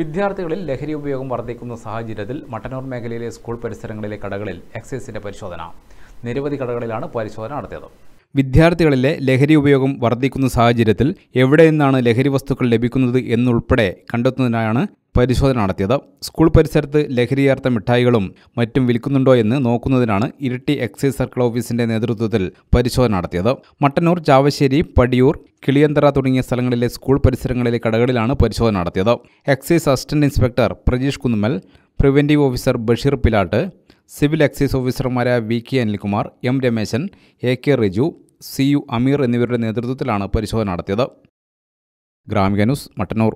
വിദ്യാർത്ഥികളിൽ ലഹരി ഉപയോഗം വർദ്ധിക്കുന്ന സാഹചര്യത്തിൽ മട്ടന്നൂർ മേഖലയിലെ സ്കൂൾ പരിസരങ്ങളിലെ കടകളിൽ എക്സൈസിന്റെ പരിശോധന നിരവധി കടകളിലാണ് പരിശോധന നടത്തിയത് വിദ്യാർത്ഥികളിലെ ലഹരി ഉപയോഗം വർദ്ധിക്കുന്ന സാഹചര്യത്തിൽ എവിടെ നിന്നാണ് ലഹരി വസ്തുക്കൾ ലഭിക്കുന്നത് എന്നുൾപ്പെടെ കണ്ടെത്തുന്നതിനാണ് പരിശോധന നടത്തിയത് സ്കൂൾ പരിസരത്ത് ലഹരിയേർത്ത മിഠായികളും മറ്റും വിൽക്കുന്നുണ്ടോ എന്ന് നോക്കുന്നതിനാണ് ഇരിട്ടി എക്സൈസ് സർക്കിൾ ഓഫീസിന്റെ നേതൃത്വത്തിൽ പരിശോധന നടത്തിയത് മട്ടന്നൂർ ചാവശ്ശേരി പടിയൂർ കിളിയന്തറ തുടങ്ങിയ സ്ഥലങ്ങളിലെ സ്കൂൾ പരിസരങ്ങളിലെ കടകളിലാണ് പരിശോധന നടത്തിയത് excise assistant inspector Prajeesh Kunnumal preventive officer Basheer Pilatt civil excise ഓഫീസർമാരായ V K Anilkumar M Rameshan A K Riju C U Ameer എന്നിവരുടെ നേതൃത്വത്തിലാണ് പരിശോധന നടത്തിയത് ഗ്രാമിക മട്ടന്നൂർ